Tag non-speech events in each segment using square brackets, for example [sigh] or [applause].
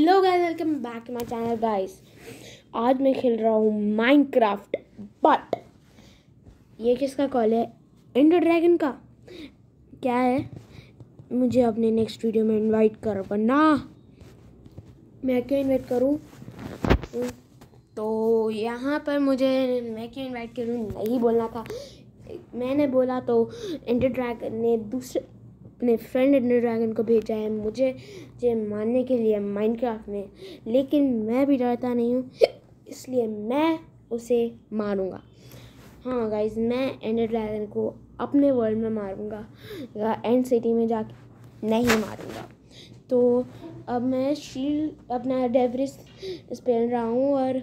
Hello guys welcome back to my channel guys आज मैं खेल रहा हूँ माइनक्राफ्ट बट ये किसका कॉल है इंडो ड्रैगन का क्या है मुझे अपने नेक्स्ट वीडियो में इनवाइट कर वरना मैं क्यों इनवाइट करूँ तो यहाँ पर मुझे मैं क्यों इनवाइट करूँ नहीं बोलना था मैंने बोला तो इंडो ड्रैगन ने दूसरे अपने फ्रेंड एंडर ड्रैगन को भेजा है मुझे जे मारने के लिए माइनक्राफ्ट में लेकिन मैं भी डरता नहीं हूँ इसलिए मैं उसे मारूँगा हाँ गाइज मैं एंडर ड्रैगन को अपने वर्ल्ड में मारूँगा या एंड सिटी में जा नहीं मारूँगा तो अब मैं शील अपना डेवरिस पहन रहा हूँ और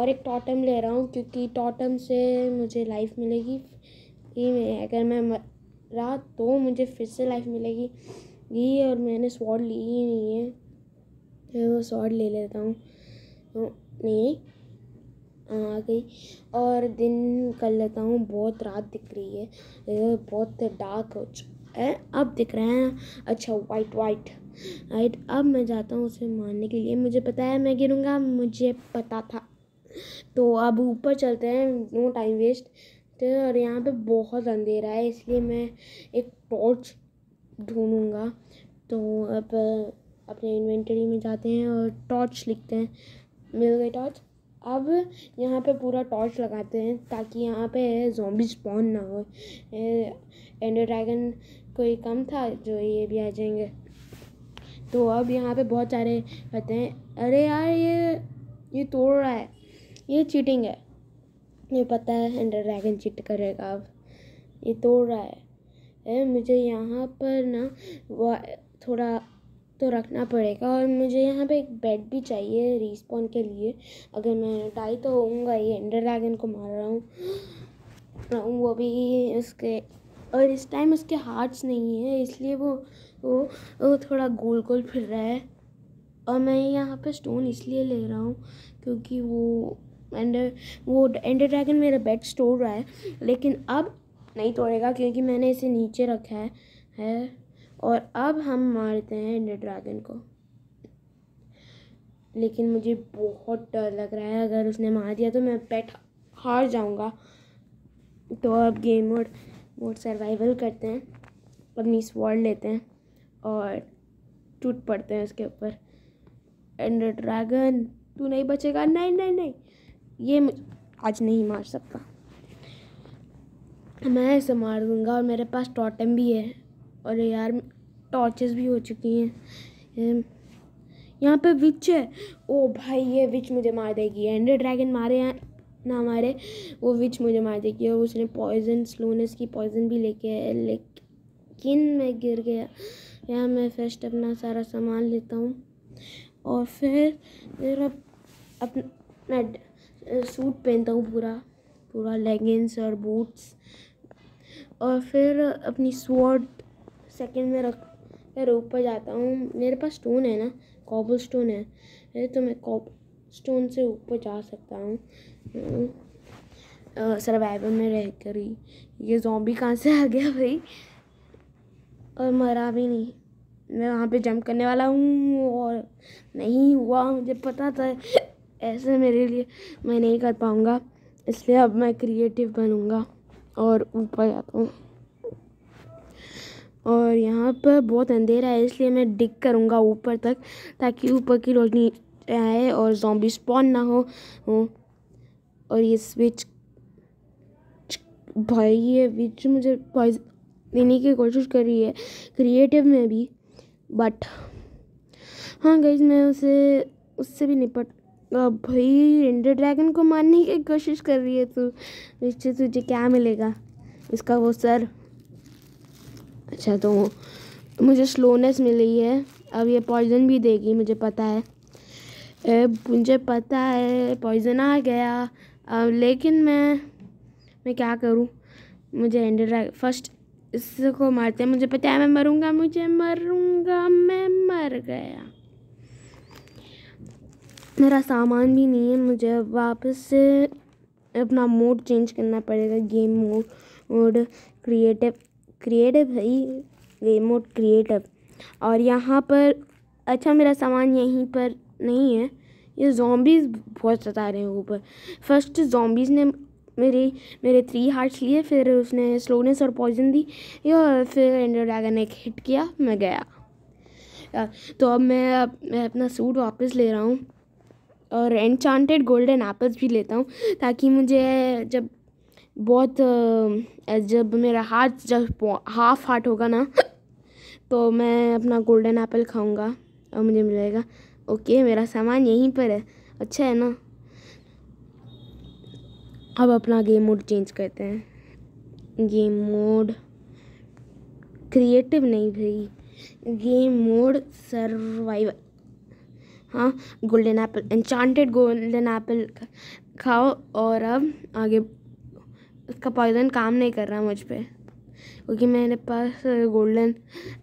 और एक टॉटम ले रहा हूँ क्योंकि टॉटम से मुझे लाइफ मिलेगी ये अगर मैं रहा तो मुझे फिर से लाइफ मिलेगी ये और मैंने स्वॉर्ड ली ही नहीं है मैं वो स्वॉर्ड ले लेता हूँ नहीं आ गई और दिन कर लेता हूँ बहुत रात दिख रही है बहुत डार्क हो चुका है अब दिख रहे हैं अच्छा वाइट वाइट राइट अब मैं जाता हूँ उसे मारने के लिए मुझे पता है मैं गिरूँगा मुझे पता था तो अब ऊपर चलते हैं नो टाइम वेस्ट सकते हैं और यहाँ पे बहुत अंधेरा है इसलिए मैं एक टॉर्च ढूंढूंगा तो अब अपने इन्वेंटरी में जाते हैं और टॉर्च लिखते हैं मिल गई टॉर्च अब यहाँ पे पूरा टॉर्च लगाते हैं ताकि यहाँ पे जोबी स्पॉन ना हो एंड ड्रैगन कोई कम था जो ये भी आ जाएंगे तो अब यहाँ पे बहुत सारे रहते हैं अरे यार ये ये तोड़ रहा है ये चीटिंग है ये पता है एंडर ड्रैगन चिट करेगा अब ये तोड़ रहा है ए, मुझे यहाँ पर ना वो थोड़ा तो रखना पड़ेगा और मुझे यहाँ पे एक बेड भी चाहिए रिस्पॉन के लिए अगर मैं डाई तो होऊंगा ये एंडर ड्रैगन को मार रहा हूँ वो भी उसके और इस टाइम उसके हार्ट्स नहीं है इसलिए वो वो वो थोड़ा गोल गोल फिर रहा है और मैं यहाँ पे स्टोन इसलिए ले रहा हूँ क्योंकि वो एंड वो एंडर ड्रैगन मेरा बेड स्टोर रहा है लेकिन अब नहीं तोड़ेगा क्योंकि मैंने इसे नीचे रखा है है और अब हम मारते हैं एंडर ड्रैगन को लेकिन मुझे बहुत डर लग रहा है अगर उसने मार दिया तो मैं पेट हार जाऊंगा तो अब गेम और मोड सर्वाइवल करते हैं अपनी स्वॉर्ड लेते हैं और टूट पड़ते हैं उसके ऊपर एंड ड्रैगन तू नहीं बचेगा नहीं नहीं नहीं ये आज नहीं मार सकता मैं इसे मार दूँगा और मेरे पास टॉटम भी है और यार टॉर्चेस भी हो चुकी हैं यहाँ पे विच है ओ भाई ये विच मुझे मार देगी एंडर ड्रैगन मारे हैं ना मारे वो विच मुझे मार देगी और उसने पॉइजन स्लोनेस की पॉइजन भी लेके आया लेकिन मैं गिर गया यहाँ मैं फर्स्ट अपना सारा सामान लेता हूँ और फिर फिर अपना सूट पहनता हूँ पूरा पूरा लेगिंग्स और बूट्स और फिर अपनी स्वॉर्ड सेकंड में रख फिर ऊपर जाता हूँ मेरे पास स्टोन है ना कॉबल स्टोन है तो मैं कॉब स्टोन से ऊपर जा सकता हूँ सर्वाइवर हम्म। में रह कर ही ये जॉम्बी कहाँ से आ गया भाई और मरा भी नहीं मैं वहाँ पे जंप करने वाला हूँ और नहीं हुआ मुझे पता था ऐसे मेरे लिए मैं नहीं कर पाऊँगा इसलिए अब मैं क्रिएटिव बनूँगा और ऊपर जाता हूँ और यहाँ पर बहुत अंधेरा है इसलिए मैं डिग करूँगा ऊपर तक ताकि ऊपर की रोशनी आए और जॉम्बी स्पॉन ना हो और ये स्विच भाई ये विच मुझे पॉइज देने की कोशिश कर रही है क्रिएटिव में भी बट हाँ गई मैं उसे उससे भी निपट भाई इंडर ड्रैगन को मारने की कोशिश कर रही है तू इससे तुझे क्या मिलेगा इसका वो सर अच्छा तो मुझे स्लोनेस मिली है अब ये पॉइजन भी देगी मुझे पता है ए, मुझे पता है पॉइजन आ गया अब लेकिन मैं मैं क्या करूँ मुझे एंडर ड्रैगन फर्स्ट इसको मारते हैं मुझे पता है मैं मरूँगा मुझे मरूँगा मैं मर गया मेरा सामान भी नहीं है मुझे वापस से अपना मोड चेंज करना पड़ेगा game mode mode creative creative ही गेम मोड क्रिएटिव और यहाँ पर अच्छा मेरा सामान यहीं पर नहीं है ये जॉम्बीज़ बहुत सता रहे हैं ऊपर फर्स्ट जॉम्बीज़ ने मेरे मेरे थ्री हार्ट्स लिए फिर उसने स्लोनेस और पॉइजन दी और फिर एंडर ड्रैगन ने हिट किया मैं गया तो अब मैं, मैं अपना सूट वापस ले रहा हूँ और एनचांटेड गोल्डन एप्पल्स भी लेता हूँ ताकि मुझे जब बहुत जब मेरा हाथ जब हाफ हार्ट होगा ना तो मैं अपना गोल्डन एप्पल खाऊंगा और मुझे मिलेगा ओके मेरा सामान यहीं पर है अच्छा है ना अब अपना गेम मोड चेंज करते हैं गेम मोड क्रिएटिव नहीं भाई गेम मोड सर्वाइवल हाँ golden apple enchanted golden apple खाओ और अब आगे उसका पॉइजन काम नहीं कर रहा मुझ पर क्योंकि मेरे पास गोल्डन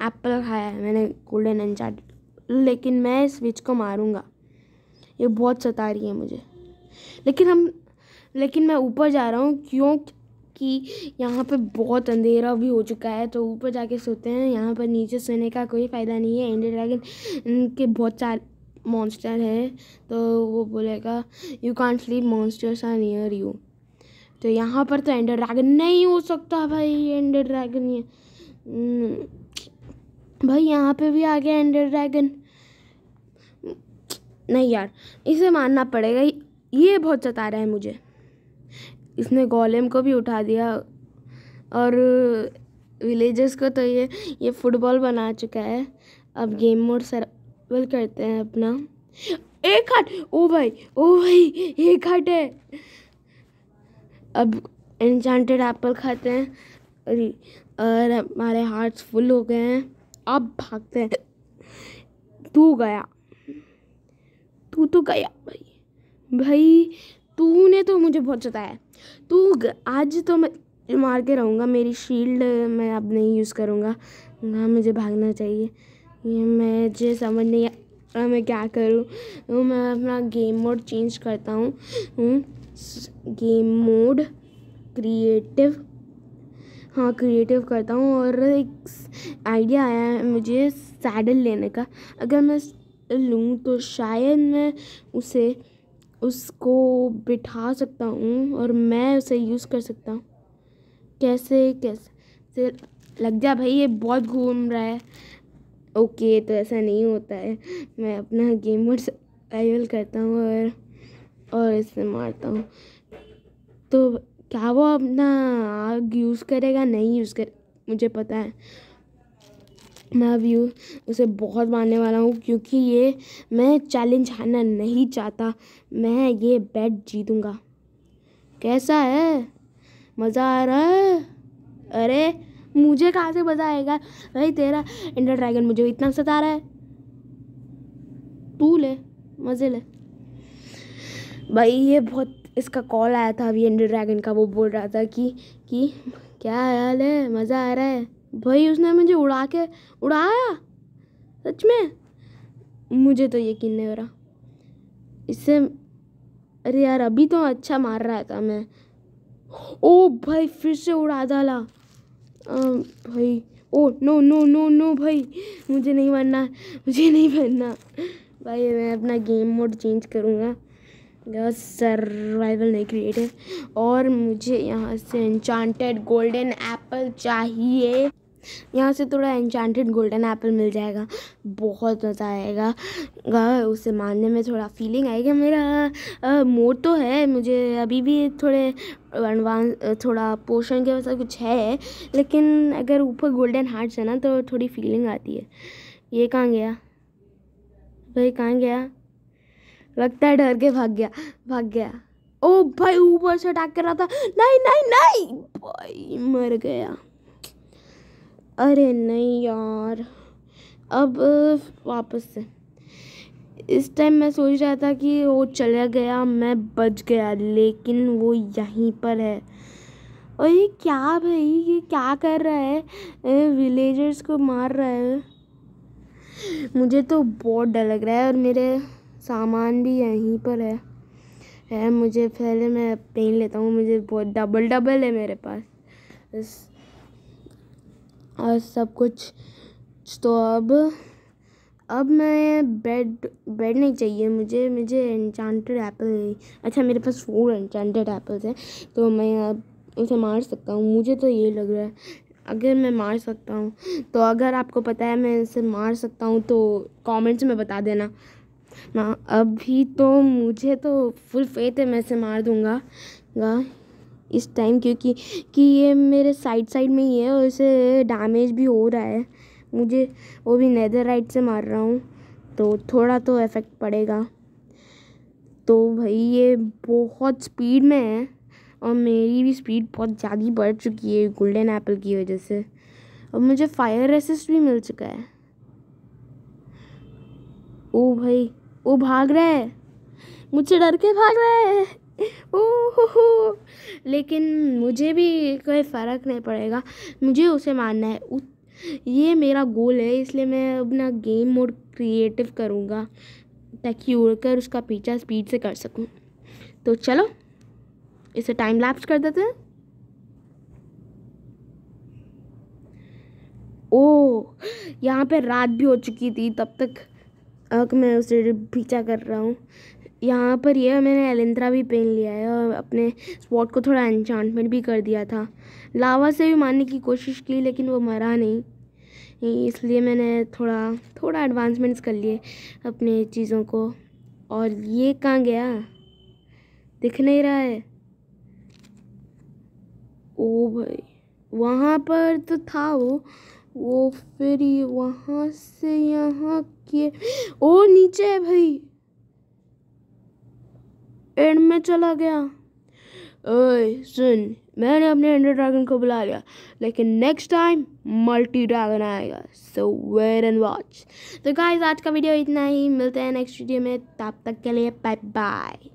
एप्पल खाया है मैंने गोल्डन एनचार्टेड लेकिन मैं इस विच को मारूंगा ये बहुत सता रही है मुझे लेकिन हम लेकिन मैं ऊपर जा रहा हूँ क्यों कि यहाँ पे बहुत अंधेरा भी हो चुका है तो ऊपर जाके सोते हैं यहाँ पर नीचे सोने का कोई फ़ायदा नहीं है एंड ड्रैगन इनके बहुत सारे मॉन्स्टर है तो वो बोलेगा you can't sleep monsters are near you तो यहाँ पर तो एंडर ड्रैगन नहीं हो सकता भाई एंडर ड्रैगन ये हम्म, भाई यहाँ पे भी आ गया एंडर ड्रैगन नहीं यार इसे मानना पड़ेगा ये बहुत सता रहा है मुझे इसने गोलेम को भी उठा दिया और विलेजर्स को तो ये ये फुटबॉल बना चुका है अब गेम मोड सर डबल करते हैं अपना एक हाट ओ भाई ओ भाई एक हाट है अब एनचांटेड एप्पल खाते हैं अरे और हमारे हार्ट्स फुल हो गए हैं अब भागते हैं तू गया तू तो गया भाई भाई तूने तो मुझे बहुत जताया तू आज तो मैं मार के रहूँगा मेरी शील्ड मैं अब नहीं यूज़ करूँगा ना मुझे भागना चाहिए ये मुझे समझ नहीं आ मैं क्या करूँ तो मैं अपना गेम मोड चेंज करता हूँ गेम मोड क्रिएटिव हाँ क्रिएटिव करता हूँ और एक आइडिया आया है मुझे सैडल लेने का अगर मैं लूँ तो शायद मैं उसे उसको बिठा सकता हूँ और मैं उसे यूज़ कर सकता हूँ कैसे कैसे लग जा भाई ये बहुत घूम रहा है ओके तो ऐसा नहीं होता है मैं अपना गेम मोड करता हूँ और और इससे मारता हूँ तो क्या वो अपना आग यूज़ करेगा नहीं यूज़ कर मुझे पता है मैं अब यू उसे बहुत मारने वाला हूँ क्योंकि ये मैं चैलेंज हारना नहीं चाहता मैं ये बैट जीतूँगा कैसा है मज़ा आ रहा है अरे मुझे कहाँ से बताएगा भाई तेरा इंडर ड्रैगन मुझे इतना सता रहा है तू ले मज़े ले भाई ये बहुत इसका कॉल आया था अभी इंडर ड्रैगन का वो बोल रहा था कि कि क्या हाल है मज़ा आ रहा है भाई उसने मुझे उड़ा के उड़ाया सच में मुझे तो यकीन नहीं हो रहा इससे अरे यार अभी तो अच्छा मार रहा था मैं ओ भाई फिर से उड़ा डाला भाई oh no no no no भाई मुझे नहीं मरना मुझे नहीं मरना भाई मैं अपना गेम मोड चेंज करूँगा सर्वाइवल नहीं क्रिएटेड और मुझे यहाँ से एन्चांटेड गोल्डन एप्पल चाहिए यहाँ से थोड़ा एनचांटेड गोल्डन एप्पल मिल जाएगा बहुत मज़ा आएगा उसे मारने में थोड़ा फीलिंग आएगी मेरा मोड तो है मुझे अभी भी थोड़े एडवांस थोड़ा पोषण के वैसा कुछ है लेकिन अगर ऊपर गोल्डन हार्ट है ना तो थोड़ी फीलिंग आती है ये कहाँ गया भाई कहाँ गया लगता है डर के भाग गया भाग गया ओ भाई ऊपर से अटैक कर रहा था नहीं नहीं नहीं भाई मर गया अरे नहीं यार अब वापस से इस टाइम मैं सोच रहा था कि वो चला गया मैं बच गया लेकिन वो यहीं पर है और ये क्या भाई ये क्या कर रहा है विलेजर्स को मार रहा है मुझे तो बहुत डर लग रहा है और मेरे सामान भी यहीं पर है है मुझे पहले मैं पहन लेता हूँ मुझे बहुत डबल डबल है मेरे पास और सब कुछ तो अब अब मैं बेड बेड नहीं चाहिए मुझे मुझे एनचांटेड एप्पल नहीं अच्छा मेरे पास फोर एनचांटेड एप्पल्स हैं तो मैं अब उसे मार सकता हूँ मुझे तो ये लग रहा है अगर मैं मार सकता हूँ तो अगर आपको पता है मैं इसे मार सकता हूँ तो कमेंट्स में बता देना ना हाँ, अभी तो मुझे तो फुल फेथ है मैं इसे मार दूँगा इस टाइम क्योंकि कि ये मेरे साइड साइड में ही है और इसे डैमेज भी हो रहा है मुझे वो भी नैदर राइट से मार रहा हूँ तो थोड़ा तो इफ़ेक्ट पड़ेगा तो भाई ये बहुत स्पीड में है और मेरी भी स्पीड बहुत ज़्यादा बढ़ चुकी है गोल्डन एप्पल की वजह से और मुझे फायर रेसिस्ट भी मिल चुका है ओ भाई वो भाग रहा है मुझसे डर के भाग रहा है [laughs] ओहो लेकिन मुझे भी कोई फ़र्क नहीं पड़ेगा मुझे उसे मारना है उत, ये मेरा गोल है इसलिए मैं अपना गेम मोड क्रिएटिव करूँगा ताकि उड़कर उसका पीछा स्पीड से कर सकूँ तो चलो इसे टाइम लैप्स कर देते हैं ओ यहाँ पे रात भी हो चुकी थी तब तक अब मैं उसे पीछा कर रहा हूँ यहाँ पर यह मैंने एलिंद्रा भी पहन लिया है और अपने स्पॉट को थोड़ा एन्चांटमेंट भी कर दिया था लावा से भी मारने की कोशिश की लेकिन वो मरा नहीं इसलिए मैंने थोड़ा थोड़ा एडवांसमेंट्स कर लिए अपने चीज़ों को और ये कहाँ गया दिख नहीं रहा है ओ भाई वहाँ पर तो था वो वो फिर वहाँ से यहाँ के ओ नीचे है भाई एंड में चला गया ओए सुन मैंने अपने एंडर ड्रैगन को बुला लिया लेकिन नेक्स्ट टाइम मल्टी ड्रैगन आएगा सो वेयर एंड वॉच तो गाइस आज का वीडियो इतना ही मिलते हैं नेक्स्ट वीडियो में तब तक के लिए बाय बाय